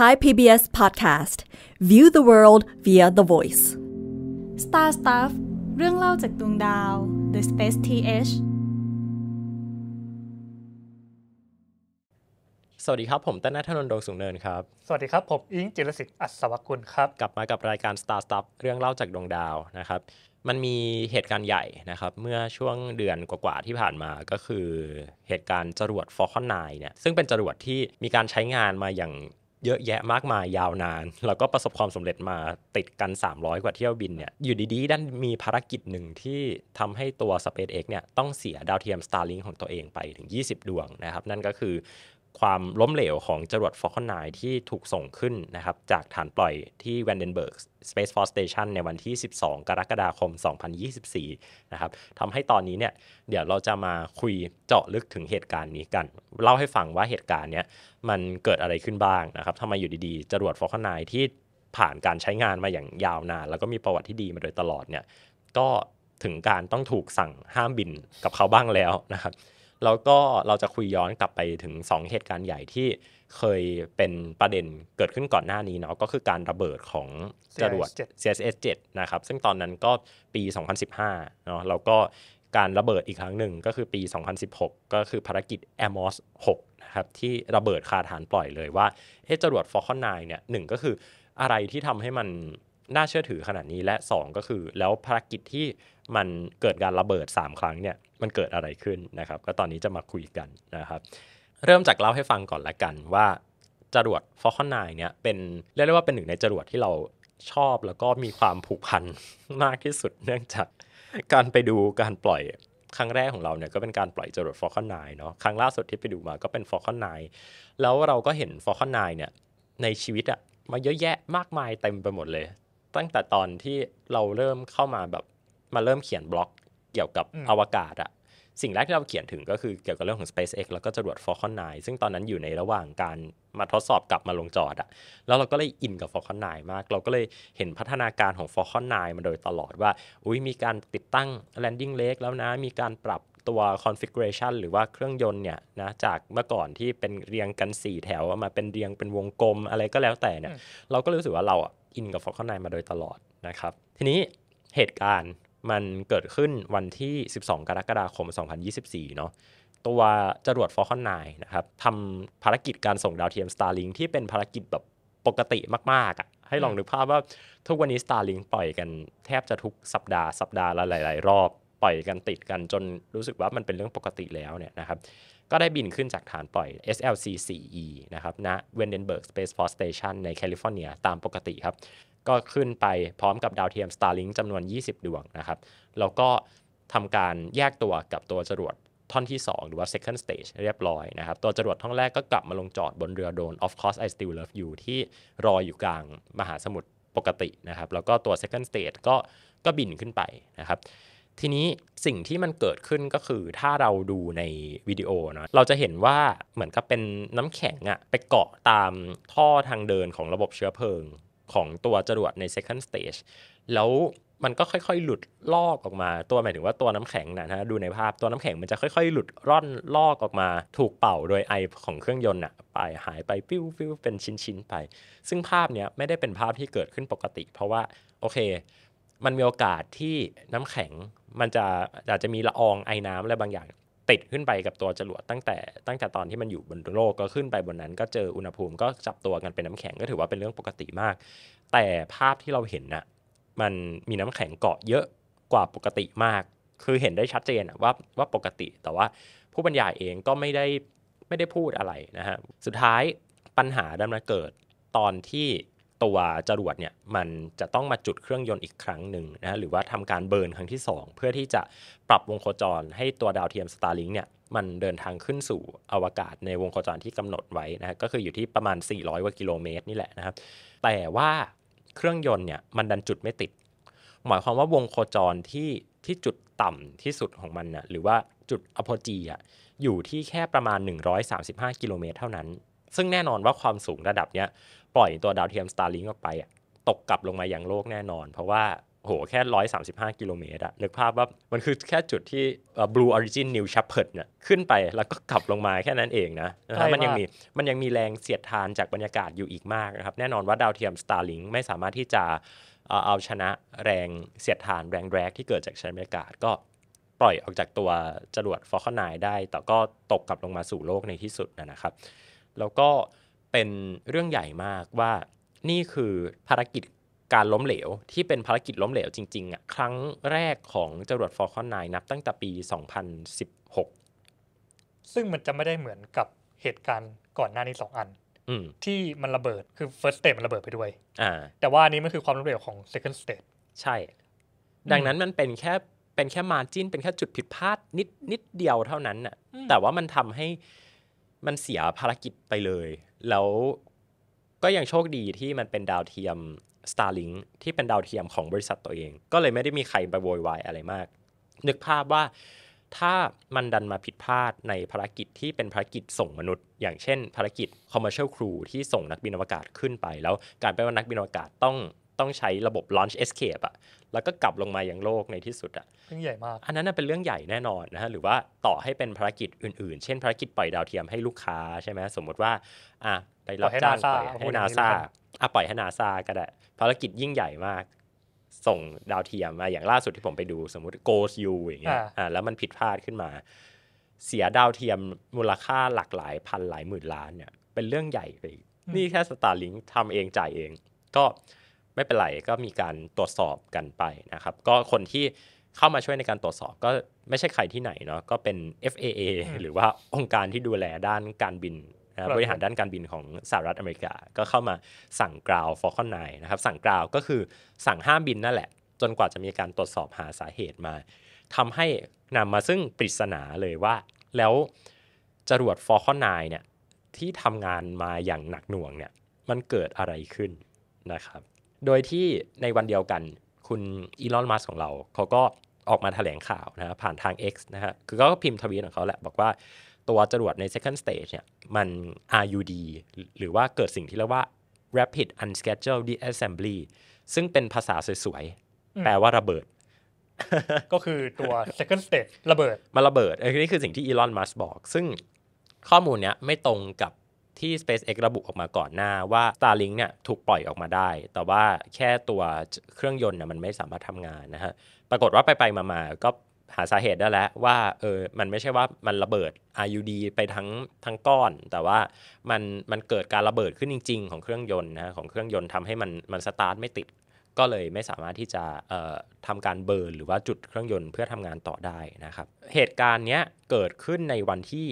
Thai PBS Podcast View the world via the voice Star Stuff เรื่องเล่าจากดวงดาว The Space TH สวัสดีครับ ผมต้นนัทนนท์ดงสุงเนิน ครับ สวัสดีครับ ผม อิงจิรศิษฐ์อัศวกุลครับ กลับมา กับ รายการ Star Stuff เรื่องเล่าจากดวงดาว นะครับ มัน มี เหตุการณ์ ใหญ่ นะครับ เมื่อ ช่วง เดือน กว่าๆที่ ผ่าน มา ก็คือ เหตุการณ์ จรวด Falcon 9เนี่ย ซึ่ง เป็นจรวดที่ มีการ ใช้งาน มา อย่างเยอะแยะมากมายยาวนาน แล้วก็ประสบความสำเร็จมาติดกัน 300 กว่าเที่ยวบินเนี่ยอยู่ดี ๆ ด้านมีภารกิจหนึ่งที่ทำให้ตัว SpaceX เนี่ยต้องเสียดาวเทียม Starlink ของตัวเองไปถึง 20 ดวงนะครับ นั่นก็คือความล้มเหลวของจรวด Falcon 9 ที่ถูกส่งขึ้นนะครับ จากฐานปล่อยที่แวนเดนเบิร์ก Space Force Station ในวันที่ 12 กรกฎาคม 2024 นะครับทำให้ตอนนี้เนี่ยเดี๋ยวเราจะมาคุยเจาะลึกถึงเหตุการณ์นี้กัน เล่าให้ฟังว่าเหตุการณ์เนี้ยมันเกิดอะไรขึ้นบ้างนะครับทำไมอยู่ดีๆ จรวด Falcon 9 ที่ผ่านการใช้งานมาอย่างยาวนาน แล้วก็มีประวัติที่ดีมาโดยตลอดเนี่ยก็ถึงการต้องถูกสั่งห้ามบินกับเขาบ้างแล้วนะครับแล้วก็เราจะคุยย้อนกลับไปถึง 2 เหตุการณ์ใหญ่ที่เคยเป็นประเด็นเกิดขึ้นก่อนหน้านี้เนาะก็คือการระเบิดของจรวด CSS 7นะครับซึ่งตอนนั้นก็ปี 2015เนาะแล้วก็การระเบิดอีกครั้งหนึ่งก็คือปี 2016 ก็คือภารกิจ AMOS 6นะครับที่ระเบิดคาฐานปล่อยเลยว่าเอจรวด Falcon 9เนี่ยหนึ่งก็คืออะไรที่ทำให้มันน่าเชื่อถือขนาดนี้และ 2 ก็คือ แล้วภารกิจที่มันเกิดการระเบิด 3 ครั้งเนี่ยมันเกิดอะไรขึ้นนะครับ ก็ตอนนี้จะมาคุยกันนะครับ เริ่มจากเล่าให้ฟังก่อนละกันว่า จรวด Falcon 9 เนี่ยเป็นเรียกได้ว่าเป็นหนึ่งในจรวดที่เราชอบแล้วก็มีความผูกพันมากที่สุด เนื่องจากการไปดูการปล่อยครั้งแรกของเราเนี่ยก็เป็นการปล่อยจรวด Falcon 9เนาะครั้งล่าสุดที่ไปดูมาก็เป็น Falcon 9แล้วเราก็เห็น Falcon 9เนี่ยในชีวิตอะมาเยอะแยะมากมายเต็มไปหมดเลยตั้งแต่ตอนที่เราเริ่มเข้ามาแบบมาเริ่มเขียนบล็อกเกี่ยวกับอวกาศอะสิ่งแรกที่เราเขียนถึงก็คือเกี่ยวกับเรื่องของ SpaceX แล้วก็จรวด Falcon 9 ซึ่งตอนนั้นอยู่ในระหว่างการมาทดสอบกลับมาลงจอดอะแล้วเราก็เลยอินกับ Falcon 9 มาก เราก็เลยเห็นพัฒนาการของ Falcon 9 มาโดยตลอดว่าอุ้ยมีการติดตั้ง landing leg แล้วนะ มีการปรับตัว configuration หรือว่าเครื่องยนต์เนี่ยนะจากเมื่อก่อนที่เป็นเรียงกัน4แถวมาเป็นเรียงเป็นวงกลมอะไรก็แล้วแต่เนี่ยเราก็รู้สึกว่าเราอะอินกับฟ f a ข้ o ในมาโดยตลอดนะครับ ทีนี้เหตุการณ์มันเกิดขึ้นวันที่ 12 กรกฎาคม 2024เนาะตัวจรวดฟอ l c o n 9 นะครับทำภารกิจการส่งดาวเทียม Starlink ที่เป็นภารกิจแบบปกติมากๆอะให้ลองนึกภาพว่าทุกวันนี้ Starlink ปล่อยกันแทบจะทุกสัปดาห์ สัปดาห์ละหลายๆ รอบ ปล่อยกันติดกันจนรู้สึกว่ามันเป็นเรื่องปกติแล้วเนี่ยนะครับก็ได้บินขึ้นจากฐานปล่อย SLC 4E นะครับณเว Vandenberg Space Force Station ในแคลิฟอร์เนียตามปกติครับก็ขึ้นไปพร้อมกับดาวเทียม Starlink จำนวน 20 ดวงนะครับแล้วก็ทำการแยกตัวกับตัวจรวดท่อนที่ 2 หรือว่า second stage เรียบร้อยนะครับตัวจรวดท่อนแรกก็กลับมาลงจอดบนเรือโดน of course I still love you ที่รออยู่กลางมหาสมุทรปกตินะครับ แล้วก็ตัว second stage ก็ก็บินขึ้นไปนะครับทีนี้สิ่งที่มันเกิดขึ้นก็คือถ้าเราดูในวิดีโอเนาะเราจะเห็นว่าเหมือนกับเป็นน้ำแข็งอะไปเกาะตามท่อทางเดินของระบบเชื้อเพลิงของตัวจรวดใน second stage แล้วมันก็ค่อยๆหลุดลอกออกมา ตัวหมายถึงว่าตัวน้ำแข็งนะฮะ ดูในภาพตัวน้ำแข็งมันจะค่อยๆหลุดร่อนลอกออกมา ถูกเป่าโดยไอของเครื่องยนต์อะไปหายไปปิ้วปิ้วเป็นชิ้นๆไป ซึ่งภาพเนี้ยไม่ได้เป็นภาพที่เกิดขึ้นปกติ เพราะว่าโอเคมันมีโอกาสที่น้ำแข็งมันจะอาจจะมีละอองไอน้ำอะไรบางอย่างติดขึ้นไปกับตัวจรวด ตั้งแต่ตั้งแต่ตอนที่มันอยู่บนโลกก็ขึ้นไปบนนั้น ก็เจออุณหภูมิ ก็จับตัวกันเป็นน้ำแข็งก็ถือว่าเป็นเรื่องปกติมาก แต่ภาพที่เราเห็นนะ่ะมันมีน้ำแข็งเกาะเยอะกว่าปกติมาก คือเห็นได้ชัดเจนว่าว่าปกติแต่ว่าผู้บรรยายเองก็ไม่ได้ไม่ได้พูดอะไรนะฮะสุดท้ายปัญหาดันมาเกิดตอนที่ตัวจรวดเนี่ยมันจะต้องมาจุดเครื่องยนต์อีกครั้งหนึ่งนะหรือว่าทำการเบิร์นครั้งที่ 2 เพื่อที่จะปรับวงโคจรให้ตัวดาวเทียม Starlink เนี่ยมันเดินทางขึ้นสู่อวกาศในวงโคจรที่กำหนดไว้นะก็คืออยู่ที่ประมาณ 400 กว่ากิโลเมตรนี่แหละนะครับ แต่ว่าเครื่องยนต์เนี่ยมันดันจุดไม่ติด หมายความว่าวงโคจรที่ที่จุดต่ำที่สุดของมันนะหรือว่าจุดอโพจีอ่ะอยู่ที่แค่ประมาณ 135 กิโลเมตรเท่านั้น ซึ่งแน่นอนว่าความสูงระดับเนี้ยปล่อยตัวดาวเทียม Starlink ออกไปตกกลับลงมาอย่างโลกแน่นอน เพราะว่าโห แค่ 135กิโลเมตรอะนึกภาพว่ามันคือแค่จุดที่ Blue Origin New Shepard เนี่ยขึ้นไปแล้วก็กลับลงมาแค่นั้นเองนะมันยังมีมันยังมีแรงเสียดทานจากบรรยากาศอยู่อีกมากนะครับแน่นอนว่าดาวเทียม Starlink ไม่สามารถที่จะเอาชนะแรงเสียดทานแรงแรกที่เกิดจากชั้นบรรยากาศ ก็ปล่อยออกจากตัวจรวดฟอคอนไนได้ แต่ก็ตกกลับลงมาสู่โลกในที่สุดนะครับ แล้วก็เป็นเรื่องใหญ่มากว่านี่คือภารกิจการล้มเหลว ที่เป็นภารกิจล้มเหลวจริงๆอ่ะครั้งแรกของจรวดฟอร์คอนไนนับตั้งแต่ปี 2016 ซึ่งมันจะไม่ได้เหมือนกับเหตุการณ์ก่อนหน้านี้สองอัน ที่มันระเบิดคือ first stage มันระเบิดไปด้วย แต่ว่านี้มันคือความล้มเหลวของ second stage ใช่ ดังนั้นมันเป็นแค่เป็นแค่มาจิ้นเป็นแค่จุดผิดพลาดนิดนิดเดียวเท่านั้นน่ะแต่ว่ามันทำให้มันเสียภารกิจไปเลย แล้วก็ยังโชคดีที่มันเป็นดาวเทียม Starlink ที่เป็นดาวเทียมของบริษัทตัวเอง ก็เลยไม่ได้มีใครไปโวยวายอะไรมาก นึกภาพว่าถ้ามันดันมาผิดพลาดในภารกิจที่เป็นภารกิจส่งมนุษย์ อย่างเช่นภารกิจ commercial crew ที่ส่งนักบินอวกาศขึ้นไป แล้วการไปว่านักบินอวกาศต้องต้องใช้ระบบ launch escape อะแล้วก็กลับลงมาอย่างโลกในที่สุดอะเรื่องใหญ่มากอันนั้นเป็นเรื่องใหญ่แน่นอนนะฮะ หรือว่าต่อให้เป็นภารกิจอื่นๆ เช่นภารกิจปล่อยดาวเทียมให้ลูกค้าใช่ไหมสมมติว่าอ่ะไปรับจ้างปล่อยให้นาซาอ่ะปล่อยให้นาซา ก็ได้ ภารกิจยิ่งใหญ่มาก ส่งดาวเทียมมาอย่างล่าสุดที่ผมไปดูสมมติ goes you อย่างเงี้ยอ่ะแล้วมันผิดพลาดขึ้นมา เสียดาวเทียม มูลค่าหลักหลาย พันหลายหมื่นล้านเนี่ย เป็นเรื่องใหญ่ไปนี่แค่สตาร์ลิงทำเองจ่ายเองก็ไม่เป็นไรก็มีการตรวจสอบกันไปนะครับ ก็คนที่เข้ามาช่วยในการตรวจสอบก็ไม่ใช่ใครที่ไหนเนาะก็เป็น FAA หรือว่าองค์การที่ดูแลด้านการบินบริหารด้านการบินของสหรัฐอเมริกา ก็เข้ามาสั่งกราวฟอคอนไนนะครับสั่งกราวก็คือสั่งห้ามบินนั่นแหละ จนกว่าจะมีการตรวจสอบหาสาเหตุมา ทำให้นำมาซึ่งปริศนาเลยว่าแล้วจรวดฟอคอนไนเนี่ยที่ทำงานมาอย่างหนักหน่วงเนี่ยมันเกิดอะไรขึ้นนะครับโดยที่ในวันเดียวกัน คุณอีลอนมัสของเรา เขาก็ออกมาแถลงข่าวนะผ่านทาง X นะฮะคือก็พิมพ์ทวีตของเขาแหละบอกว่าตัวจรวดใน second stage เนี่ยมัน RUD หรือว่าเกิดสิ่งที่เรียกว่า rapid unscheduled disassembly ซึ่งเป็นภาษาสวยๆ แปลว่าระเบิด ก็คือตัว second stage ระเบิดมันระเบิดนี่คือสิ่งที่อีลอนมัสบอก ซึ่งข้อมูลเนี้ยไม่ตรงกับที่ SpaceX ระบุออกมาก่อนหน้าว่า Starlink เนี่ยถูกปล่อยออกมาได้ แต่ว่าแค่ตัวเครื่องยนต์น่ยมันไม่สามารถทำงานนะฮะปรากฏว่าไปไปมาๆก็หาสาเหตุได้แล้วว่าเออ มันไม่ใช่ว่ามันระเบิด RUD ไปทั้งทั้งก้อน แต่ว่ามันมันเกิดการระเบิดขึ้นจริง ๆ ของเครื่องยนต์นะของเครื่องยนต์ทำให้มันมันสตาร์ทไม่ติด ก็เลยไม่สามารถที่จะทำการเบิร์นหรือว่าจุดเครื่องยนต์เพื่อทำงานต่อได้นะครับ เหตุการณ์เนี้ยเกิดขึ้นในวันที่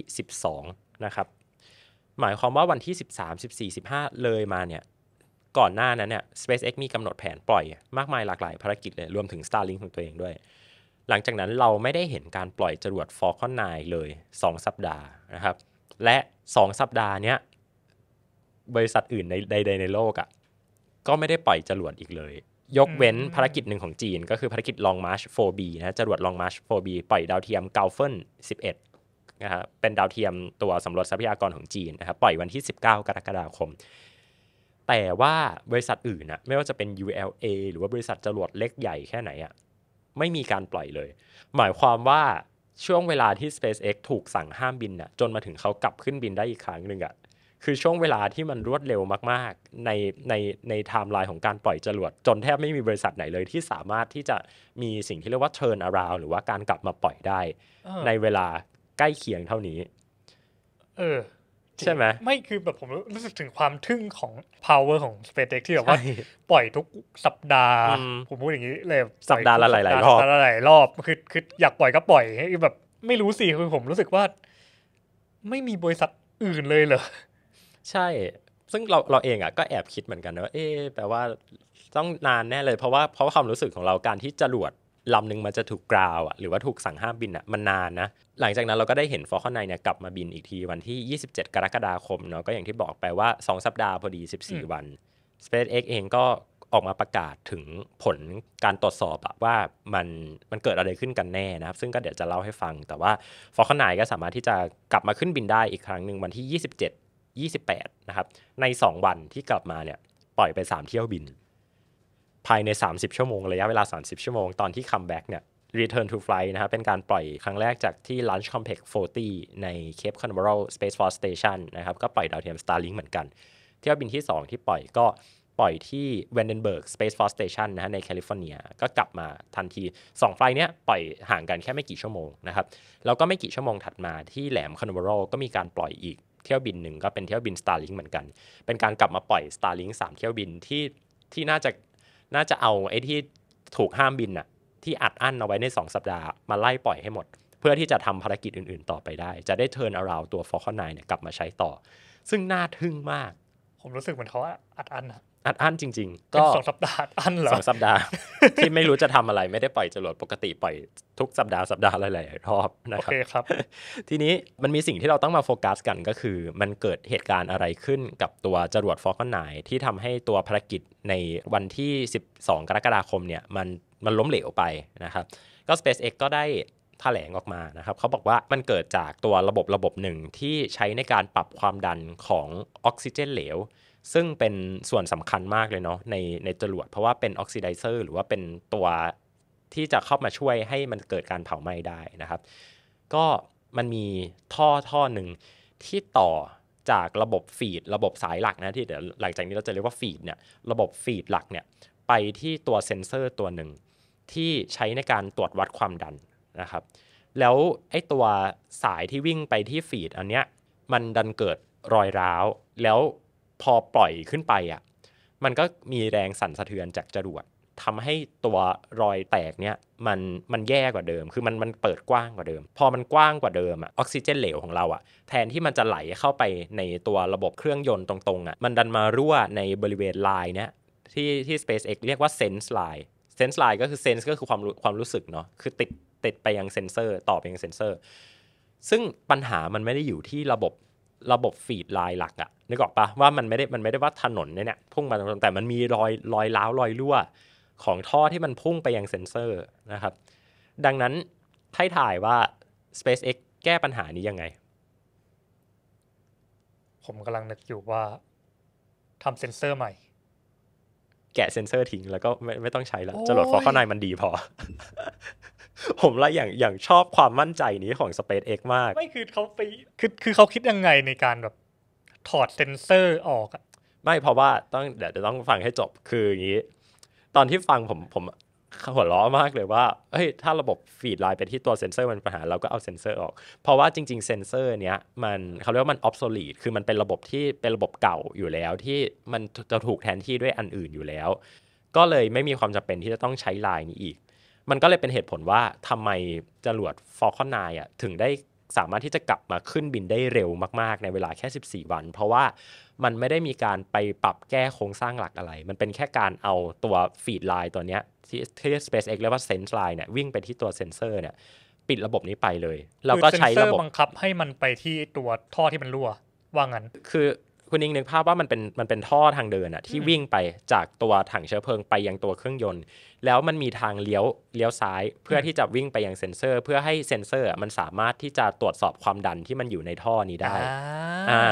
12นะครับหมายความว่าวันที่ 13 14 15 เลยมาเนี่ยก่อนหน้านั้นเนี่ย SpaceX มีกำหนดแผนปล่อยมากมายหลากหลายภารกิจเลย รวมถึง Starlink ของตัวเองด้วย หลังจากนั้นเราไม่ได้เห็นการปล่อยจรวด Falcon 9 เลย 2 สัปดาห์นะครับและ 2 สัปดาห์เนี้ยบริษัทอื่นในใดในโลกอะ่ะก็ไม่ได้ปล่อยจรวดอีกเลย ยกเว้นภารกิจหนึ่งของจีนก็คือภารกิจ Long March 4B นะจรวด Long March 4B ปล่อยดาวเทียม g a l f e n 11นะับเป็นดาวเทียมตัวสำรวจทรัพยากรของจีนนะครับปล่อยวันที่ 19 กรกฎาคม แต่ว่าบริษัทอื่นนะไม่ว่าจะเป็น ULA หรือว่าบริษัทจรวดเล็กใหญ่แค่ไหนอะไม่มีการปล่อยเลย หมายความว่าช่วงเวลาที่ SpaceX ถูกสั่งห้ามบินนะจนมาถึงเขากลับขึ้นบินได้อีกครั้งหนึ่งอะคือช่วงเวลาที่มันรวดเร็วมากๆในในในไทม์ไลน์ของการปล่อยจรวด จนแทบไม่มีบริษัทไหนเลยที่สามารถที่จะมีสิ่งที่เรียกว่า turn around หรือว่าการกลับมาปล่อยได้ในเวลาใกล้เคียงเท่านี้ เออ ใช่ไหมไม่คือแบบผมรู้สึกถึงความทึ่งของ power ของ SpaceX ที่แบบว่าปล่อยทุกสัปดาห์ผมพูดอย่างนี้เลยสัปดาห์ละหลายรอบสัปดาห์ละหลายรอบคือคือ อยากปล่อยก็ปล่อยแบบไม่รู้สิคือผมรู้สึกว่า ไม่มีบริษัทอื่นเลยเหรอใช่ ซึ่งเราเราเองอ่ะ ก็แอบคิดเหมือนกันนะว่าเอ๊แปลว่าต้องนานแน่เลยเพราะว่าเพราะความรู้สึกของเราการที่จรวดลำหนึ่งมันจะถูกกราวอ่ะหรือว่าถูกสั่งห้ามบินอ่ะมันนานนะหลังจากนั้นเราก็ได้เห็นฟอร์คอนไนเนี่ยกลับมาบินอีกที วันที่ 27 กรกฎาคมเนาะก็อย่างที่บอกไปว่า 2 สัปดาห์พอดี 14 วัน SpaceX เองก็ออกมาประกาศถึงผลการตรวจสอบอะว่ามันมันเกิดอะไรขึ้นกันแน่นะครับซึ่งก็เดี๋ยวจะเล่าให้ฟังแต่ว่าฟอร์คอนไนก็สามารถที่จะกลับมาขึ้นบินได้อีกครั้งหนึ่งวันที่ 27 28 นะครับใน 2 วันที่กลับมาเนี่ยปล่อยไป 3 เที่ยวบินภายใน 30 ชั่วโมงระยะเวลา 30 ชั่วโมง ตอนที่คัมแบ็กเนี่ย Return to Flight นะครับเป็นการปล่อยครั้งแรกจากที่ Launch Complex 40 ใน Cape Canaveral Space Force Station นะครับก็ปล่อยดาวเทียม Starlink เหมือนกัน เที่ยวบินที่ 2 ที่ปล่อยก็ปล่อยที่ Vandenberg Space Force Station นะฮะในแคลิฟอร์เนียก็กลับมาทันที2 ไฟล์เนี้ยปล่อยห่างกันแค่ไม่กี่ชั่วโมงนะครับแล้วก็ไม่กี่ชั่วโมงถัดมาที่แหลมคอนอร์โรก็มีการปล่อยอีกเที่ยวบินหนึ่งก็เป็นเที่ยวบิน Starlink เหมือนกัน เป็นการกลับมาปล่อย Starlink 3 เที่ยวบินที่ที่น่าจะน่าจะเอาไอ้ที่ถูกห้ามบินอะที่อัดอั้นเอาไว้ใน 2 สัปดาห์มาไล่ปล่อยให้หมด เพื่อที่จะทำภารกิจอื่นๆ ต่อไปได้ จะได้เทิร์นอาราวตัวร์คอนไนเนี่ยกลับมาใช้ต่อ ซึ่งน่าทึ่งมาก ผมรู้สึกเหมือนเขาอัดอั้นอะอัดอั้นจริงๆก็สองสัปดาห์อั้นเหรอสองสัปดาห์ ที่ไม่รู้จะทำอะไรไม่ได้ปล่อยจรวดปกติปล่อยทุกสัปดาห์สัปดาห์หลายๆรอบนะครับโอเคครับ ทีนี้มันมีสิ่งที่เราต้องมาโฟกัสกันก็คือ มันเกิดเหตุการณ์อะไรขึ้นกับตัวจรวดฟอลคอนไนที่ทำให้ตัวภารกิจในวันที่ 12 กรกฎาคมเนี่ยมันมันล้มเหลวไปนะครับ ก็ SpaceX ก็ได้แถลงออกมานะครับเขาบอกว่ามันเกิดจากตัวระบบระบบหนึ่งที่ใช้ในการปรับความดันของออกซิเจนเหลวซึ่งเป็นส่วนสำคัญมากเลยเนาะในในจรวดเพราะว่าเป็นออกซิไดเซอร์หรือว่าเป็นตัวที่จะเข้ามาช่วยให้มันเกิดการเผาไหม้ได้นะครับ ก็มันมีท่อ ท่อหนึ่งที่ต่อจากระบบฟีด ระบบสายหลักนะที่เดี๋ยวหลังจากนี้เราจะเรียกว่าฟีดเนี่ยระบบฟีดหลักเนี่ยไปที่ตัวเซ็นเซอร์ตัวหนึ่งที่ใช้ในการตรวจวัดความดันนะครับ แล้วไอ้ตัวสายที่วิ่งไปที่ฟีดอันเนี้ยมันดันเกิดรอยร้าวแล้วพอปล่อยขึ้นไปอ่ะ มันก็มีแรงสั่นสะเทือนจากจรวดทำให้ตัวรอยแตกเนี่ยมันมันแย่กว่าเดิม คือมันมันเปิดกว้างกว่าเดิม พอมันกว้างกว่าเดิมอ่ะออกซิเจนเหลวของเราอ่ะแทนที่มันจะไหลเข้าไปในตัวระบบเครื่องยนต์ตรงๆอ่ะ มันดันมารั่วในบริเวณลายเนี่ยที่ที่ SpaceX เรียกว่า Sense Line Sense Line ก็คือ Sense ก็คือความความรู้สึกเนาะ คือติดติดไปยังเซนเซอร์ต่อไปยังเซนเซอร์ ซึ่งปัญหามันไม่ได้อยู่ที่ระบบระบบฟีดไลน์หลักอะึกออกปะว่ามันไม่ได้มันไม่ได้ว่าถนนเนี่ยพุ่งมาตรงแต่มันมีรอยรอยล้าวรอยรั่ว ของท่อที่มันพุ่งไปยังเซ็นเซอร์นะครับ ดังนั้นให้ถ่ายว่า SpaceX แก้ปัญหานี้ยังไง ผมกำลังนึกอยู่ว่าทำเซ็นเซอร์ใหม่ แกะเซ็นเซอร์ทิ้งแล้วก็ไม่ไม่ต้องใช้แล้วจรวดฟอข้างในมันดีพอ ผมละอย่างอย่างชอบความมั่นใจนี้ของ SpaceX มาก ไม่คือเขาไปคือคือเขาคิดยังไงในการแบบถอดเซนเซอร์ออกอะไม่เพราะว่าต้องเดี๋ยวจะต้องฟังให้จบคืออย่างนี้ ตอนที่ฟังผมผมหัวล้อมากเลยว่าเฮ้ยถ้าระบบฟีดไลน์ไปที่ตัวเซนเซอร์มันปัญหาเราก็เอาเซนเซอร์ออก เพราะว่าจริงๆ เซนเซอร์เนี้ยมันเขาเรียกว่ามันออฟโซลีดคือมันเป็นระบบที่เป็นระบบเก่าอยู่แล้วที่มันจะถูกแทนที่ด้วยอันอื่นอยู่แล้วก็เลยไม่มีความจำเป็นที่จะต้องใช้ไลน์นี้อีกมันก็เลยเป็นเหตุผลว่าทำไมจรวดฟอ์คอนไนอ่ะถึงได้สามารถที่จะกลับมาขึ้นบินได้เร็วมากๆ ในเวลาแค่ 14 วัน เพราะว่ามันไม่ได้มีการไปปรับแก้โครงสร้างหลักอะไร มันเป็นแค่การเอาตัวฟีดไลน์ตัวเนี้ยที่ที่ SpaceX เรียกว่าเซนส์ไลน์เนี่ยวิ่งไปที่ตัวเซนเซอร์ เนี่ย ปิดระบบนี้ไปเลย เราก็ใช้ระบบบังคับให้มันไปที่ตัวท่อที่มันรั่วว่างั้นคือคุณนิงนึกภาพว่ามันเป็นมันเป็นท่อทางเดินอะที่วิ่งไปจากตัวถังเชื้อเพลิงไปยังตัวเครื่องยนต์ แล้วมันมีทางเลี้ยวเลี้ยวซ้ายเพื่อที่จะวิ่งไปยังเซ็นเซอร์เพื่อให้เซ็นเซอร์มันสามารถที่จะตรวจสอบความดันที่มันอยู่ในท่อนี้ได้อ่า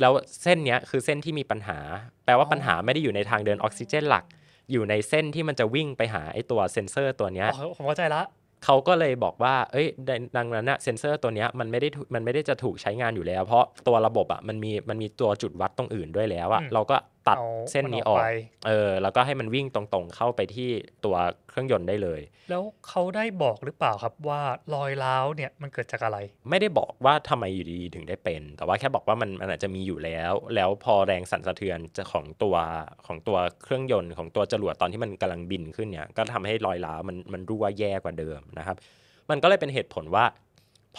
แล้วเส้นนี้คือเส้นที่มีปัญหา แปลว่าปัญหาไม่ได้อยู่ในทางเดินออกซิเจนหลัก อยู่ในเส้นที่มันจะวิ่งไปหาไอ้ตัวเซ็นเซอร์ตัวเนี้ยผมเข้าใจละเขาก็เลยบอกว่า เอ้ย ดังนั้นเซนเซอร์ตัวนี้มันไม่ได้มันไม่ได้จะถูกใช้งานอยู่แล้ว เพราะตัวระบบอ่ะมันมีมันมีตัวจุดวัดตรงอื่นด้วยแล้วอะเราก็ตัดเส้นนี้ออกเออ แล้วก็ให้มันวิ่งตรงๆเข้าไปที่ตัวเครื่องยนต์ได้เลย แล้วเขาได้บอกหรือเปล่าครับว่ารอยร้าวเนี่ย มันเกิดจากอะไร ไม่ได้บอกว่าทำไมอยู่ดีถึงได้เป็น แต่ว่าแค่บอกว่ามันมันอาจจะมีอยู่แล้ว แล้วพอแรงสั่นสะเทือนจะของตัวของตัวเครื่องยนต์ของตัวจรวดตอนที่มันกำลังบินขึ้นเนี่ย ก็ทำให้รอยร้าวมันมันรั่วแย่กว่าเดิมนะครับ มันก็เลยเป็นเหตุผลว่า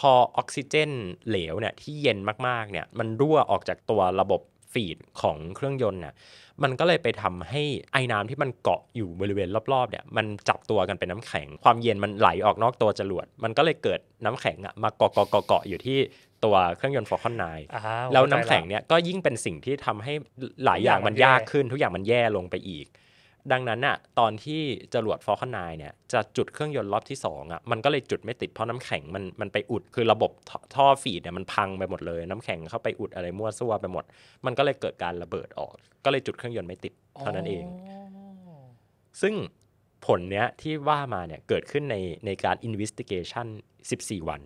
พอออกซิเจนเหลวเนี่ยที่เย็นมากๆเนี่ย มันรั่วออกจากตัวระบบฟีดของเครื่องยนต์น่ะมันก็เลยไปทำให้ไอ้น้ำที่มันเกาะอยู่บริเวณรอบๆเนี่ย มันจับตัวกันเป็นน้ำแข็ง ความเย็นมันไหลออกนอกตัวจรวด มันก็เลยเกิดน้ำแข็งอะมาเกาะเกาะเกาะอยู่ที่ตัวเครื่องยนต์ฟอร์คอนไนแล้วน้ำแข็งเนี่ยก็ยิ่งเป็นสิ่งที่ทำให้หลายอย่างมันยากขึ้น ทุกอย่างมันแย่ลงไปอีกดังนั้นน่ะตอนที่จรวดฟอลคนายเนี่ยจะจุดเครื่องยนต์รอบที่2อ่ะมันก็เลยจุดไม่ติดเพราะน้ำแข็งมันมันไปอุดคือระบบท่อฟีดเนี่ยมันพังไปหมดเลย น้ำแข็งเข้าไปอุดอะไรมั่วซั่วไปหมด มันก็เลยเกิดการระเบิดออก ก็เลยจุดเครื่องยนต์ไม่ติดเท่านั้นเอง ซึ่งผลเนี้ยที่ว่ามาเนี่ยเกิดขึ้นในในการิสติเกชันสิบส14 วัน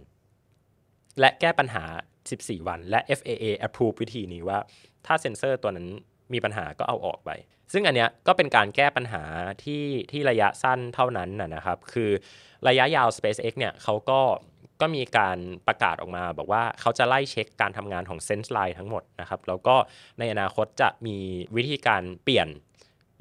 และแก้ปัญหา 14 วัน และ FAA approve วิธีนี้ว่าถ้าเซ็นเซอร์ตัวนั้นมีปัญหาก็เอาออกไปซึ่งอันเนี้ยก็เป็นการแก้ปัญหาที่ที่ระยะสั้นเท่านั้นนะครับ คือระยะยาว SpaceX เนี่ยเขาก็ก็มีการประกาศออกมาบอกว่าเขาจะไล่เช็คการทำงานของ SenseLine ทั้งหมดนะครับ แล้วก็ในอนาคตจะมีวิธีการเปลี่ยน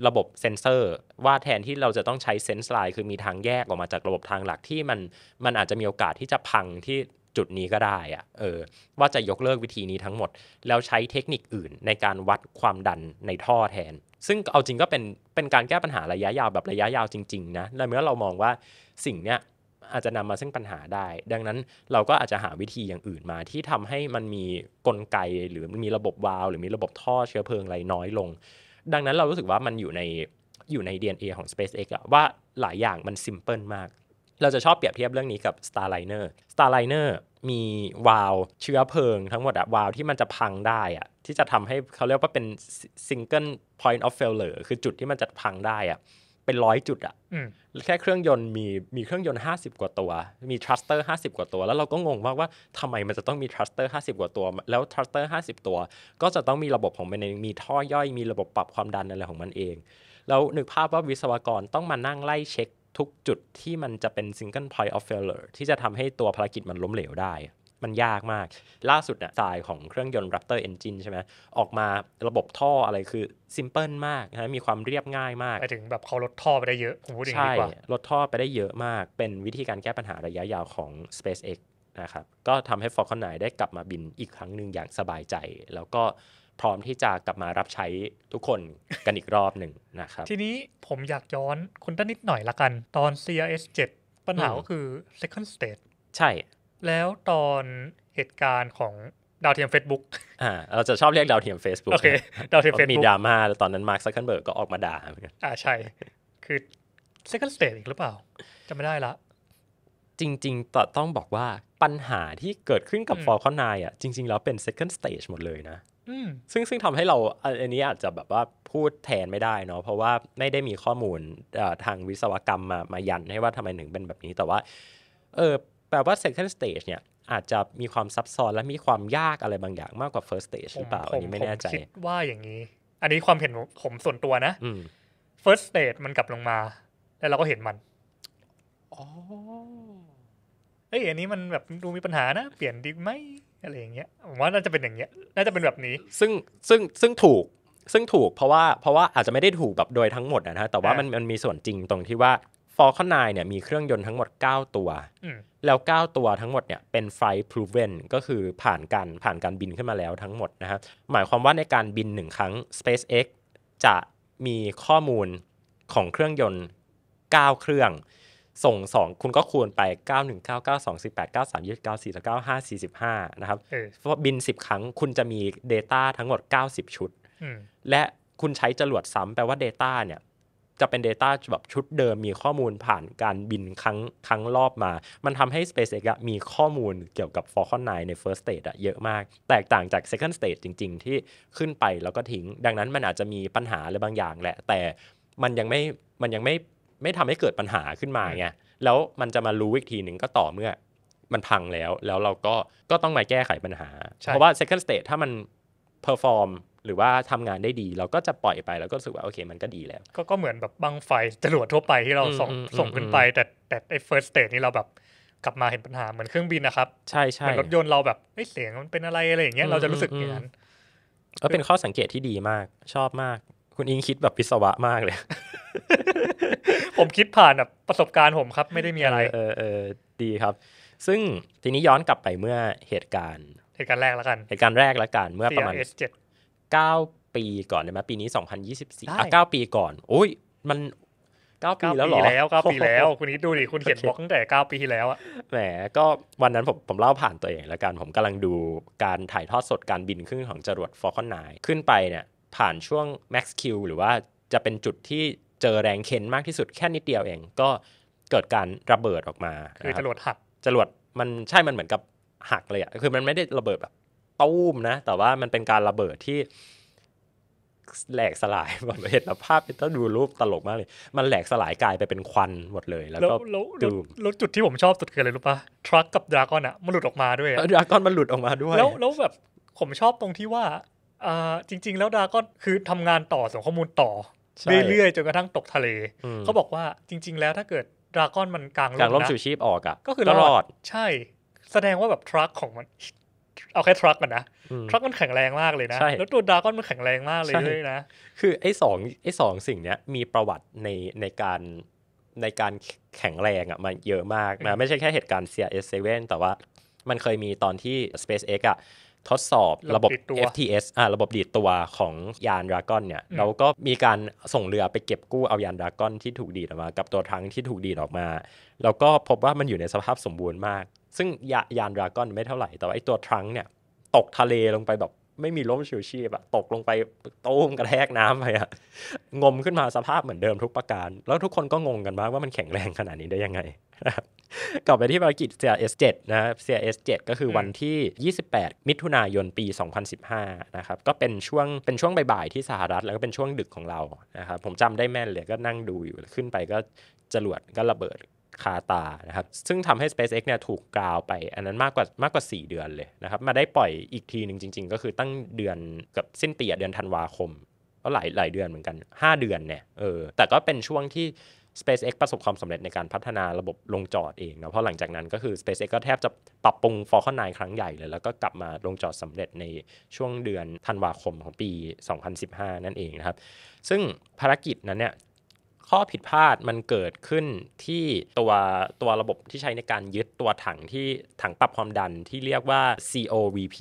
ระบบเซนเซอร์ ว่าแทนที่เราจะต้องใช้เซนส์ไลน์คือมีทางแยกออกมาจากระบบทางหลักที่มันมันอาจจะมีโอกาสที่จะพังที่จุดนี้ก็ได้อะเออว่าจะยกเลิกวิธีนี้ทั้งหมด แล้วใช้เทคนิคอื่น ในการวัดความดันในท่อแทนซึ่งเอาจริงก็เป็นเป็นการแก้ปัญหาระยะยาว แบบระยะยาวจริง ๆ นะ และเมื่อเรามองว่าสิ่งเนี้ยอาจจะนำมาซึ่งปัญหาได้ ดังนั้นเราก็อาจจะหาวิธีอย่างอื่นมาที่ทำให้มันมีกลไกหรือมีระบบวาล์วหรือมีระบบท่อเชื้อเพลิงอะไรน้อยลง ดังนั้นเรารู้สึกว่ามันอยู่ในอยู่ใน DNA ของ SpaceX อะว่าหลายอย่างมันซิมเพิลมาก เราจะชอบเปรียบเทียบเรื่องนี้กับ Starliner Starliner มีวาล์วเชื้อเพลิง ทั้งหมดอะวาล์วที่มันจะพังได้อะที่จะทำให้เขาเรียกว่าเป็น single point of failure คือจุดที่มันจะพังได้อะเป็นร้อยจุดอะแค่เครื่องยนต์มีมีเครื่องยนต์50 กว่าตัวมีทรัสเตอร์50 กว่าตัว แล้วเราก็งงมากว่าทำไมมันจะต้องมีทรัสเตอร์50 กว่าตัวแล้วทรัสเตอร์50 ตัว ก็จะต้องมีระบบของมันเองมีท่อย่อยมีระบบปรับความดัน อะไรของมันเอง แล้วนึกภาพว่าวิศวกรต้องมานั่งไล่เช็ค ทุกจุดที่มันจะเป็น single point of failure ที่จะทำให้ตัวภารกิจมันล้มเหลวได้มันยากมาก ล่าสุดอะสายของเครื่องยนต์ Raptor Engine ใช่ไหมออกมาระบบท่ออะไรคือซิมเพิลมากนะมีความเรียบง่ายมาก ไปถึงแบบเขาลดท่อไปได้เยอะ ผมพูดง้ดีกว่าใช่ลดท่อไปได้เยอะมาก เป็นวิธีการแก้ปัญหาระยะยาวของ SpaceX นะครับก็ทำให้ Falcon 9 ได้กลับมาบินอีกครั้งหนึ่งอย่างสบายใจ แล้วก็พร้อมที่จะกลับมารับใช้ทุกคนกันอีกรอบหนึ่งนะครับทีนี้ผมอยากย้อนคุณต้นนิดหน่อยละกันตอน CRS 7ปัญหาก็คือ second stage ใช่แล้วตอนเหตุการณ์ของดาวเทียม Facebook อ่าเราจะชอบเรียกดาวเทียม Facebook โอเคดาวเทียม Facebook มีดราม่าตอนนั้นมาร์คซักเคิลเบิร์กก็ออกมาด่าเหมือนกันอ่าใช่ คือเซคเ n ิลสเตทอีกหรือเปล่า จะไม่ได้ละ จริงๆตต้องบอกว่าปัญหาที่เกิดขึ้นกับฟอร์คอนไนอ่ะจริง ๆ แล้วเป็นเซคันด์สเตจหมดเลยนะซึ่งซึ่งทำให้เราอันนี้อาจจะแบบว่าพูดแทนไม่ได้เนาะเพราะว่าไม่ได้มีข้อมูลทางวิศวกรรมมามายันให้ว่าทำไมถึงเป็นแบบนี้แต่ว่า เออแปลว่า second stage เนี่ย อาจจะมีความซับซ้อนและมีความยากอะไรบางอย่างมากกว่า first stage หรือเปล่าอันนี้ไม่แน่ใจคิดว่าอย่างนี้ อันนี้ความเห็นผมส่วนตัวนะ first stage มันกลับลงมา แล้วเราก็เห็นมันอ๋อเอ้ยอันนี้มันแบบดูมีปัญหานะเปลี่ยนดีไหมอะไรอย่างเงี้ยผมว่าน่าจะเป็นอย่างเงี้ยน่าจะเป็นแบบนี้ ซึ่งซึ่งซึ่งถูก ซึ่งถูก เพราะว่าเพราะว่าอาจจะไม่ได้ถูกแบบโดยทั้งหมดนะฮะแต่ว่ามันมันมีส่วนจริงตรงที่ว่าฟอร์คอนไนเนี่ยมีเครื่องยนต์ทั้งหมด9ตัวแล้ว9ตัวทั้งหมดเนี่ยเป็น flight proven ก็คือผ่านการผ่านการบินขึ้นมาแล้วทั้งหมดนะฮะหมายความว่าในการบิน 1 ครั้ง SpaceX จะมีข้อมูลของเครื่องยนต์ 9 เครื่องส่ง2คุณก็คูณไป9 1 9 9 2 18 9 3 29 4 9 5 45 นะครับเพราะบิน 10 ครั้งคุณจะมี Data ทั้งหมด 90 ชุด และคุณใช้จรวดซ้ำแปลว่า Data เนี่ยจะเป็น Data แบบชุดเดิมมีข้อมูลผ่านการบินครั้งครั้งรอบมา มันทำให้ SpaceX มีข้อมูลเกี่ยวกับ Falcon 9 ใน First Stage ตะเยอะมาก แตกต่างจาก Second Stage จริงๆ ที่ขึ้นไปแล้วก็ทิ้ง ดังนั้นมันอาจจะมีปัญหาอะไรบางอย่างแหละ แต่มันยังไม่มันยังไม่ไม่ทำให้เกิดปัญหาขึ้นมาไงแล้วมันจะมารู้อีกทีหนึ่งก็ต่อเมื่อมันพังแล้ว แล้วเราก็ก็ต้องมาแก้ไขปัญหา เพราะว่า second stage ถ้ามัน perform หรือว่าทำงานได้ดีเราก็จะปล่อยไป แล้วก็รู้สึกว่า โอเคมันก็ดีแล้ว ก็ก็เหมือนแบบบังไฟจรวดทั่วไปที่เราส่งส่งขึ้นไป แต่แต่ไอ้ first stage นี่เราแบบกลับมาเห็นปัญหา เหมือนเครื่องบินนะครับ ใช่ใช่เหมือนรถยนต์เราแบบเสียงมันเป็นอะไร อะไรอย่างเงี้ยเราจะรู้สึกอย่างนั้นก็เป็นข้อสังเกตที่ดีมากชอบมาก คุณอิงคิดแบบพิศวะมากเลย ผมคิดผ่านแบบประสบการณ์ผมครับ ไม่ได้มีอะไร เออเออดีครับ ซึ่งทีนี้ย้อนกลับไปเมื่อเหตุการณ์เหตุการณ์แรกแล้วกันเหตุการณ์แรกแล้วกันเมื่อประมาณ S7 9 ปีก่อนเลยไหมปีนี้ 2024อ่ะ9ปีก่อนโอ้ย มันเก้าปีแล้วหรอแล้วเก้าปีแล้วคุณนิดดูดิ คุณเขียนบล็อกตั้งแต่เก้าปีแล้วอะแหมก็วันนั้นผมผมเล่าผ่านตัวเองแล้วกันผมกำลังดูการถ่ายทอดสดการบินขึ้นของจรวด Falcon 9 ขึ้นไปเนี่ยผ่านช่วง Max Q หรือว่าจะเป็นจุดที่เจอแรงเค้นมากที่สุดแค่นิดเดียวเองก็เกิดการระเบิดออกมาคือจรวดหักจรวดมันใช่มันเหมือนกับหักเลยอะคือมันไม่ได้ระเบิดแบบตู้มนะ แต่ว่ามันเป็นการระเบิดที่ แหลกสลายหมดเห็นแล้ภาพต้องดูรูปตลกมากเลย มันแหลกสลายกลายไปเป็นควันหมดเลย แล้วก็ดูแล้วจุดที่ผมชอบสุดคืออะไรรู้ปะทรัคกับดราก้อนอะมันหลุดออกมาด้วยดราก้อนมันหลุดออกมาด้วย แล้วแล้วแบบผมชอบตรงที่ว่าอ่าจริง ๆ แล้วดราก้อนคือทำงานต่อส่งข้อมูลต่อเรื่อยๆจนกระทั่งตกทะเล เขาบอกว่าจริง ๆ แล้วถ้าเกิดดราก้อนมันกลางลมนะกลางลมูชีพออกอะก็คือรอด ใช่แสดงว่าแบบทรัคของมันเอาแค่ทรัคก่อนนะทรัคมันแข็งแรงมากเลยนะแล้วตัวดาก้อนมันแข็งแรงมากเลยด้วยนะ คือ ไอ้สองไอ้สองสิ่งเนี้ยมีประวัติในในการในการแข็งแรงอ่ะมันเยอะมากนะไม่ใช่แค่เหตุการณ์ CRS7 แต่ว่ามันเคยมีตอนที่ SpaceX อ่ะทดสอบระบบ FTS อ่าระบบดีดตัวของยานดราก้อนเนี่ยเราก็มีการส่งเรือไปเก็บกู้เอายานดราก้อนที่ถูกดีดออกมากับตัวทั้งที่ถูกดีดออกมา แล้วก็พบว่ามันอยู่ในสภาพสมบูรณ์มากซึ่งยายานดราก้อนไม่เท่าไหร่ แต่ว่าไอตัวทรังเนี่ยตกทะเลลงไปแบบไม่มีล้มชิวชีพอะตกลงไปต้มกระแทกน้ำไปอะงมขึ้นมาสภาพเหมือนเดิมทุกประการ แล้วทุกคนก็งงกันมากว่ามันแข็งแรงขนาดนี้ได้ยังไงกลับไปที่ภารกิจ CRS7 นะ CRS7 ก็คือวันที่ 28 มิถุนายนปี 2015นะครับก็เป็นช่วงเป็นช่วงบ่ายๆที่สหรัฐ แล้วก็เป็นช่วงดึกของเรานะครับผมจำได้แม่นเลยก็นั่งดูอยู่ขึ้นไปก็จรวดก็ระเบิดคาตา นะครับ ซึ่งทำให้ SpaceX เนี่ยถูกกล่าวไป อันนั้นมากกว่ามากกว่า 4 เดือนเลยนะครับ มาได้ปล่อยอีกทีหนึ่งจริงๆ ก็คือตั้งเดือน กับสิ้นปีเดือนธันวาคมก็หลายหลายเดือนเหมือนกัน 5 เดือนเนี่ย เออ แต่ก็เป็นช่วงที่ SpaceX ประสบความสำเร็จในการพัฒนาระบบลงจอดเองนะ เพราะหลังจากนั้นก็คือ SpaceX ก็แทบจะปรับปรุง Falcon 9 ครั้งใหญ่เลย แล้วก็กลับมาลงจอดสำเร็จในช่วงเดือนธันวาคมของปี 2015 นั่นเองนะครับ ซึ่งภารกิจนั้นเนี่ยข้อผิดพลาดมันเกิดขึ้นที่ตัวตัวระบบที่ใช้ในการยึดตัวถังที่ถังปรับความดันที่เรียกว่า COVP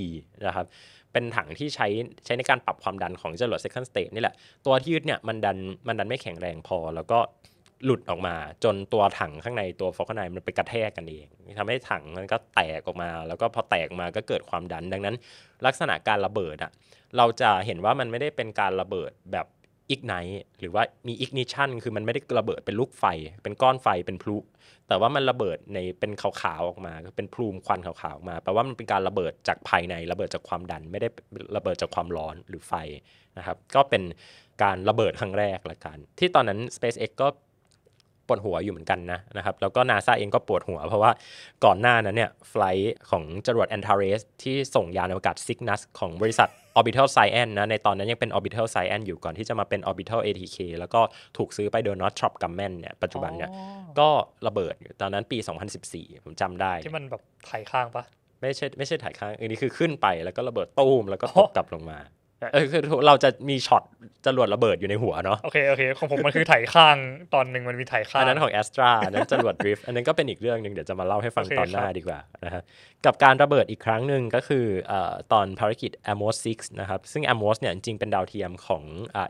นะครับ เป็นถังที่ใช้ใช้ในการปรับความดันของจรวด second stage นี่แหละตัวที่ยึดเนี่ยมันดันมันดันไม่แข็งแรงพอแล้วก็หลุดออกมาจนตัวถังข้างในตัวฟอกในมันไปกระแทกกันเองทำให้ถังมันก็แตกออกมาแล้วก็พอแตกมาก็เกิดความดัน ดังนั้นลักษณะการระเบิดอะเราจะเห็นว่ามันไม่ได้เป็นการระเบิดแบบอิกไนหรือว่ามีอิกนิชันคือมันไม่ได้ระเบิดเป็นลูกไฟเป็นก้อนไฟเป็นพลุแต่ว่ามันระเบิดในเป็นขาวๆออกมาเป็นพลูมควันขาวๆออกมาแปลว่ามันเป็นการระเบิดจากภายใน ระเบิดจากความดันไม่ได้ระเบิดจากความร้อนหรือไฟนะครับก็เป็นการระเบิดครั้งแรกละกันที่ตอนนั้น SpaceX ก็ปวดหัวอยู่เหมือนกันนะนะครับแล้วก็นาซาเองก็ปวดหัวเพราะว่าก่อนหน้านั้นเนี่ยไฟล์ของจรวดแอนทาร์เรสที่ส่งยานอวกาศซิกนัสของบริษัท Orbital Science นะในตอนนั้นยังเป็น Orbital Science อยู่ก่อนที่จะมาเป็น Orbital ATK แล้วก็ถูกซื้อไปโดย Northrop Grumman เนี่ยปัจจุบันเนี่ยก็ระเบิดตอนนั้นปี 2014 ผมจำได้ ที่มันแบบถ่ายข้างปะไม่ใช่ไม่ใช่ถ่ายข้างอันนี้คือขึ้นไปแล้วก็ระเบิดตูมแล้วก็ตกกลับลงมาเออคือเราจะมีช็อตจรวดระเบิดอยู่ในหัวเนาะโอเคโอเคของผมมันคือไถข้าง ตอนหนึ่งมันมีไถข้าง อันนั้นของแอสตราอันนั้นจรวดดริฟต์อันนั้นก็เป็นอีกเรื่องหนึ่งเดี๋ยวจะมาเล่าให้ฟังตอนหน้าดีกว่านะฮะกับการระเบิดอีกครั้งหนึ่งก็คือตอนภารกิจ Amos 6นะครับซึ่ง Amos เนี่ยจริงเป็นดาวเทียมของ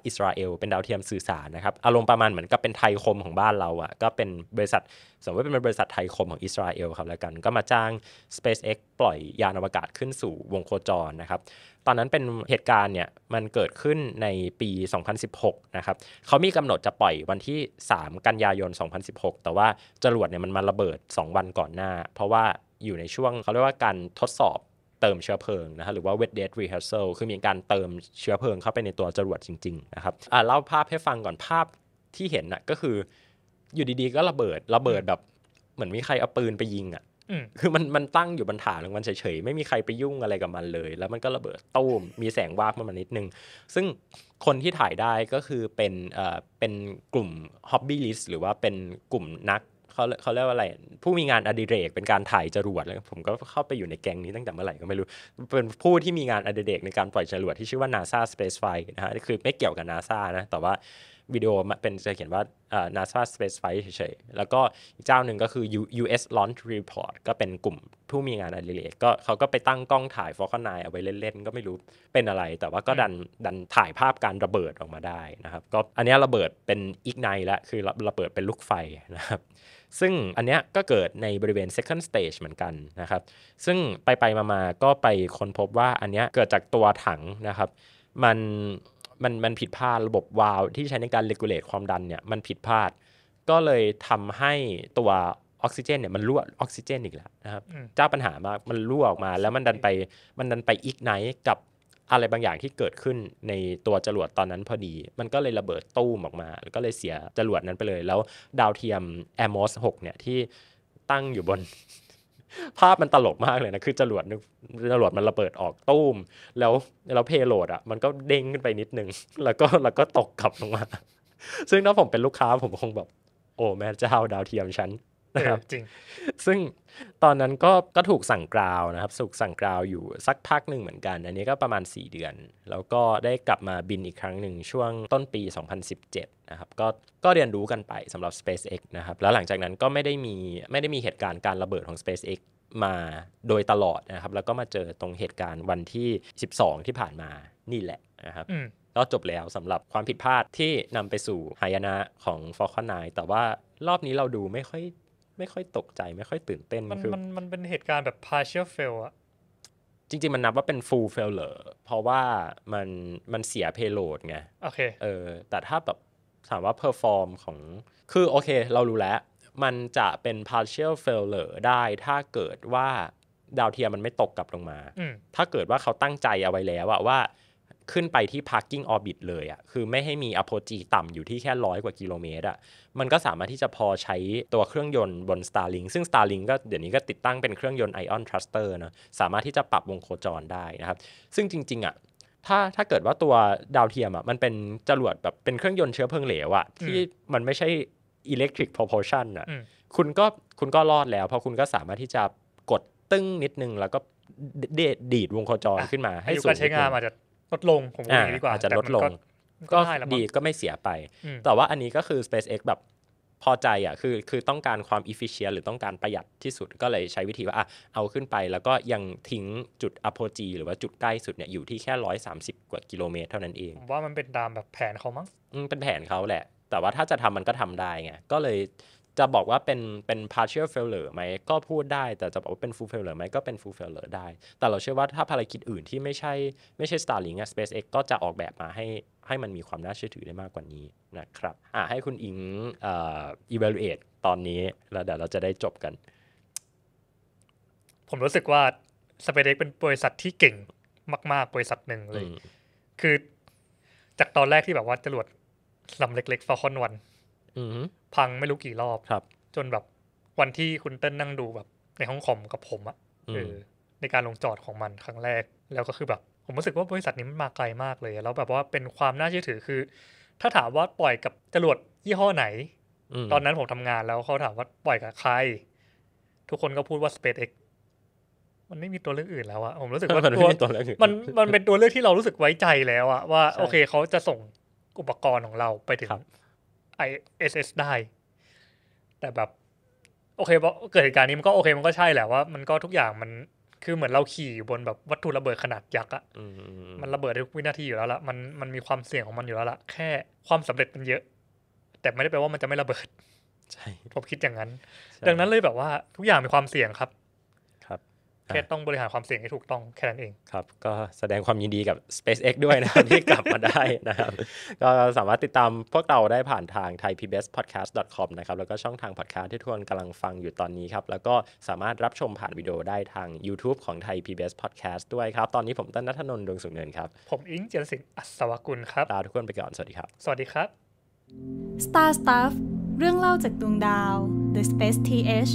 อิสราเอลเป็นดาวเทียมสื่อสารนะครับ อารมณ์ประมาณเหมือนกับเป็นไทยคมของบ้านเราอ่ะก็เป็นบริษัทสมมติว่าเป็นบริษัทไทยคมของอิสราเอลครับแล้วกันก็มาจ้าง SpaceX ปล่อยยานอวกาศขึ้นสู่วงโคจรนะครับตอนนั้นเป็นเหตุการณ์เนี่ยมันเกิดขึ้นในปี 2016นะครับเขามีกำหนดจะปล่อยวันที่ 3 กันยายน 2016 แต่ว่าจรวดเนี่ยมันมาระเบิด 2 วันก่อนหน้า เพราะว่าอยู่ในช่วงเขาเรียกว่าการทดสอบเติมเชื้อเพลิงนะฮะหรือว่า wet dead rehearsal คือมีการเติมเชื้อเพลิง เข้าไปในตัวจรวดจริงๆนะครับอ่าเล่าภาพให้ฟังก่อนภาพที่เห็นนะก็คืออยู่ดีๆก็ระเบิด ระเบิดแบบ เหมือนมีใครเอาปืนไปยิงอ่ะคือมันมันตั้งอยู่บนฐานของมันเฉย ๆ ไม่มีใครไปยุ่งอะไรกับมันเลย แล้วมันก็ระเบิดตู้ม มีแสงวาบมานิดนึง ซึ่งคนที่ถ่ายได้ก็คือเป็นเอ่อเป็นกลุ่มฮ็อบบี้ลิสหรือว่าเป็นกลุ่มนัก เขาเขาเรียกว่าอะไร ผู้มีงานอดิเรกเป็นการถ่ายจรวดแล้วผมก็เข้าไปอยู่ในแก๊งนี้ตั้งแต่เมื่อไหร่ก็ไม่รู้ เป็นผู้ที่มีงานอดิเรกในการปล่อยจรวดที่ชื่อว่านาซาสเปซไฟนะฮะ คือไม่เกี่ยวกับนาซานะ แต่ว่าวิดีโอเป็นจะเขียนว่า NASA Space Flight เฉยๆ แล้วก็อีกเจ้าหนึ่งก็คือ US Launch Report ก็เป็นกลุ่มผู้มีงานอดิเรกก็เขาก็ไปตั้งกล้องถ่าย Falcon 9 เอาไว้เล่นๆ ก็ไม่รู้เป็นอะไร แต่ว่าก็ดันดันถ่ายภาพการระเบิดออกมาได้นะครับ ก็อันนี้ระเบิดเป็นอีกไนละคือระเบิดเป็นลูกไฟนะครับ ซึ่งอันนี้ก็เกิดในบริเวณ second stage เหมือนกันนะครับ ซึ่งไปไปมาๆก็ไปค้นพบว่าอันนี้เกิดจากตัวถังนะครับมันมันมันผิดพลาดระบบวาล์วที่ใช้ในการเลกูเลตความดันเนี่ยมันผิดพลาด ก็เลยทำให้ตัวออกซิเจนเนี่ยมันรั่วออกซิเจนอีกแล้วนะครับเจ้าปัญหามากมันรั่วออกมา แล้วมันดันไปมันดันไปอีกไหนกับอะไรบางอย่างที่เกิดขึ้นในตัวจรวดตอนนั้นพอดีมันก็เลยระเบิดตู้มออกมา แล้วก็เลยเสียจรวดนั้นไปเลย แล้วดาวเทียม a m o s 6เนี่ยที่ตั้งอยู่บนภาพมันตลกมากเลยนะ คือจรวดจรวดมันระเบิดออกตู้ม แล้วแล้วเพโหลดอ่ะ มันก็เด้งขึ้นไปนิดนึง แล้วก็แล้วก็ตกกลับลงมา ซึ่งถ้าผมเป็นลูกค้าผมคงแบบ โอ้แม่เจ้าดาวเทียมฉันนะครับจริงซึ่งตอนนั้นก็ก็ถูกสั่งกราวนะครับสุกสั่งกราวอยู่สักพักหนึ่งเหมือนกัน อันนี้ก็ประมาณ 4 เดือน แล้วก็ได้กลับมาบินอีกครั้งหนึ่งช่วงต้นปี 2017นะครับก็ก็เรียนรู้กันไปสำหรับ SpaceX นะครับแล้วหลังจากนั้นก็ไม่ได้มีไม่ได้มีเหตุการณ์การระเบิดของ SpaceX มาโดยตลอดนะครับแล้วก็มาเจอตรงเหตุการณ์วันที่ 12 ที่ผ่านมานี่แหละนะครับก็จบแล้วสำหรับความผิดพลาดที่นำไปสู่หายนะของ Falcon 9 แต่ว่ารอบนี้เราดูไม่ค่อยไม่ค่อยตกใจไม่ค่อยตื่นเต้นมันมันมันเป็นเหตุการณ์แบบ partial fail อะจริง ๆ มันนับว่าเป็น full f a i l เหรอเพราะว่ามันมันเสีย payload ไง โอเคเออแต่ถ้าแบบถามว่า perform ของคือ โอเค เรารู้แล้ว มันจะเป็น partial failure ได้ถ้าเกิดว่าดาวเทียมมันไม่ตกกลับลงมาถ้าเกิดว่าเขาตั้งใจเอาไว้แล้วว่าขึ้นไปที่ parking orbit เลยอะคือไม่ให้มี apogee ต่ำอยู่ที่แค่ร้อยกว่ากิโลเมตรอะมันก็สามารถที่จะพอใช้ตัวเครื่องยนต์บน Starlink ซึ่ง Starlink ก็เดี๋ยวนี้ก็ติดตั้งเป็นเครื่องยนต์ Ion Thruster เนาะ สามารถที่จะปรับวงโคจรได้นะครับ ซึ่งจริงๆอะถ้าถ้าเกิดว่าตัวดาวเทียมอะมันเป็นจรวดแบบเป็นเครื่องยนต์เชื้อเพลิงเหลวอะที่มันไม่ใช่ electric propulsion อะคุณก็คุณก็รอดแล้ว เพราะคุณก็สามารถที่จะกดตึ้งนิดนึง แล้วก็ดีดวงโคจรขึ้นมาให้สูงขึใช้งานอาจจะลดลงผมว่าดีกว่าอาจจะลดลง ก็ดีก็ไม่เสียไป แต่ว่าอันนี้ก็คือ SpaceX แบบพอใจอ่ะคือคือต้องการความ efficient หรือต้องการประหยัดที่สุด ก็เลยใช้วิธีว่าอ่ะเอาขึ้นไปแล้วก็ยังทิ้งจุด apogee หรือว่าจุดใกล้สุดเนี่ยอยู่ที่แค่ 130 กว่า กิโลเมตรเท่านั้นเอง ว่ามันเป็นตามแบบแผนเขามั้งเป็นแผนเขาแหละ แต่ว่าถ้าจะทำมันก็ทำได้ไงก็เลยจะบอกว่าเป็นเป็น partial failure ไหมก็พูดได้แต่จะบอกว่าเป็น full failure ไหมก็เป็น full failure ได้ แต่เราเชื่อว่าถ้าภารกิจอื่นที่ไม่ใช่ ไม่ใช่ Starlink อะ SpaceX ก็จะออกแบบมาให้ให้มันมีความน่าเชื่อถือได้มากกว่านี้นะครับอ่าให้คุณอิงเออ evaluate ตอนนี้ แล้วเดี๋ยวเราจะได้จบกัน ผมรู้สึกว่า SpaceX เป็นบริษัทที่เก่งมากๆบริษัทหนึ่งเลย คือจากตอนแรกที่แบบว่าจรวดลำเล็กๆ Falcon 1พังไม่รู้กี่รอบครับ จนแบบวันที่คุณเต้นนั่งดูแบบในห้องคอมกับผมอะเออในการลงจอดของมันครั้งแรกแล้วก็คือแบบ ผมรู้สึกว่าบริษัทนี้มันมาไกลมากเลย แล้วแบบว่าเป็นความน่าเชื่อถือคือ ถ้าถามว่าปล่อยกับจรวดยี่ห้อไหนตอนนั้นผมทำงานแล้วเขาถามว่าปล่อยกับใคร ทุกคนก็พูดว่า SpaceX มันไม่มีตัวเลือกอื่นแล้วอะผมรู้สึกว่าตัวมันมันเป็นตัวเลือกที่เรารู้สึกไว้ใจแล้วอะว่าโอเคเขาจะส่งอุปกรณ์ของเราไปถึง ISS ได้ แต่แบบ โอเคเพราะเกิดเหตุการณ์นี้มันก็โอเค มันก็ใช่แหละว่า มันก็ทุกอย่างมันคือเหมือนเราขี่อยู่บนแบบวัตถุระเบิดขนาดยักษ์อะมันระเบิดทุกวินาทีอยู่แล้วละมันมันมีความเสี่ยงของมันอยู่แล้วละแค่ความสำเร็จมันเยอะ แต่ไม่ได้แปลว่ามันจะไม่ระเบิด ใช่ผมคิดอย่างนั้น ดังนั้นเลยแบบว่า ทุกอย่างมีความเสี่ยงครับแค่ต้องบริหารความเสี่ยงให้ถูกต้องแค่นั้นเอง ครับ ก็แสดงความยินดีกับ SpaceX ด้วยนะที่กลับมาได้นะครับ ก็สามารถติดตามพวกเราได้ผ่านทาง thaipbspodcast.com นะครับแล้วก็ช่องทางพอดแคสต์ที่ทุกคนกำลังฟังอยู่ตอนนี้ครับ แล้วก็สามารถรับชมผ่านวิดีโอได้ทาง YouTube ของ Thai PBS Podcast ด้วยครับ ตอนนี้ผมต้นนัทนนท์ดวงสุขเนินครับผมอิงเจรสิ์อัศวกุลครับลาทุกคนไปก่อนสวัสดีครับสวัสดีครับ Star Stuff เรื่องเล่าจากดวงดาว The Space TH